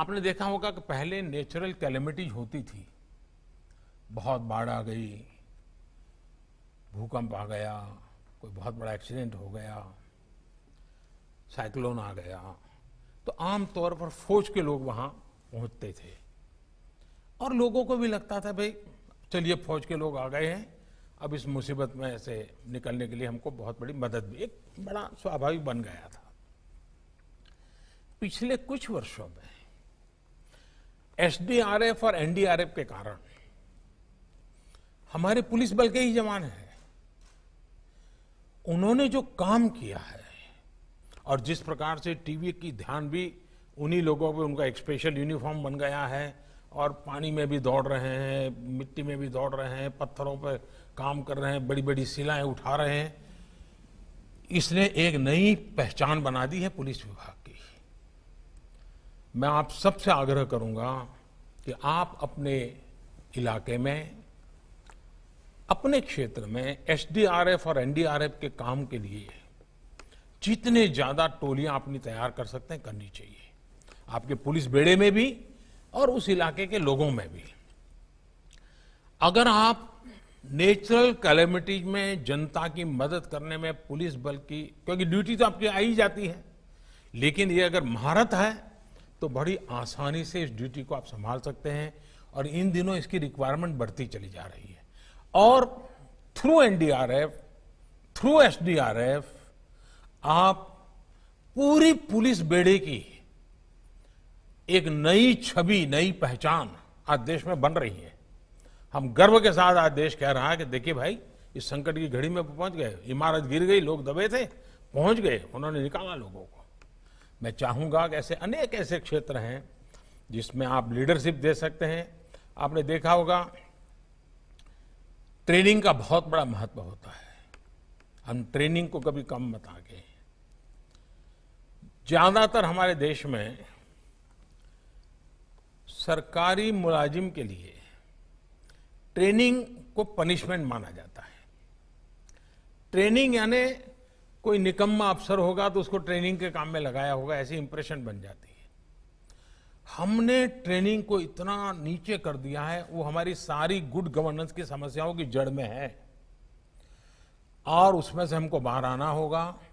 आपने देखा होगा कि पहले नेचुरल कैलमिटीज होती थी बहुत बाढ़ आ गई भूकंप आ गया कोई बहुत बड़ा एक्सीडेंट हो गया साइक्लोन आ गया तो आम तौर पर फौज के लोग वहाँ पहुँचते थे और लोगों को भी लगता था भाई चलिए फौज के लोग आ गए हैं अब इस मुसीबत में से निकलने के लिए हमको बहुत बड़ी मदद भी एक बड़ा स्वाभाविक बन गया था पिछले कुछ वर्षों में एसडीआरएफ और एनडीआरएफ के कारण हमारे पुलिस बल के ही जवान हैं उन्होंने जो काम किया है और जिस प्रकार से टीवी की ध्यान भी उन्हीं लोगों पे उनका एक स्पेशल यूनिफॉर्म बन गया है और पानी में भी दौड़ रहे हैं मिट्टी में भी दौड़ रहे हैं पत्थरों पर काम कर रहे हैं बड़ी बड़ी शिलाएं उठा रहे हैं इसने एक नई पहचान बना दी है पुलिस विभाग मैं आप सबसे आग्रह करूंगा कि आप अपने इलाके में अपने क्षेत्र में एसडीआरएफ और एनडीआरएफ के काम के लिए जितने ज़्यादा टोलियां अपनी तैयार कर सकते हैं करनी चाहिए आपके पुलिस बेड़े में भी और उस इलाके के लोगों में भी अगर आप नेचुरल कैलेमिटीज में जनता की मदद करने में पुलिस बल की क्योंकि ड्यूटी तो आपकी आई जाती है लेकिन ये अगर महारत है तो बड़ी आसानी से इस ड्यूटी को आप संभाल सकते हैं और इन दिनों इसकी रिक्वायरमेंट बढ़ती चली जा रही है और थ्रू एनडीआरएफ थ्रू एसडीआरएफ आप पूरी पुलिस बेड़े की एक नई छवि नई पहचान आज देश में बन रही है हम गर्व के साथ आज देश कह रहा है कि देखिए भाई इस संकट की घड़ी में पहुंच गए इमारत गिर गई लोग दबे थे पहुंच गए उन्होंने निकाला लोगों को मैं चाहूंगा कि ऐसे अनेक ऐसे क्षेत्र हैं जिसमें आप लीडरशिप दे सकते हैं आपने देखा होगा ट्रेनिंग का बहुत बड़ा महत्व होता है हम ट्रेनिंग को कभी कम बता के ज़्यादातर हमारे देश में सरकारी मुलाजिम के लिए ट्रेनिंग को पनिशमेंट माना जाता है ट्रेनिंग यानी कोई निकम्मा अफसर होगा तो उसको ट्रेनिंग के काम में लगाया होगा ऐसी इंप्रेशन बन जाती है हमने ट्रेनिंग को इतना नीचे कर दिया है वो हमारी सारी गुड गवर्नेंस की समस्याओं की जड़ में है और उसमें से हमको बाहर आना होगा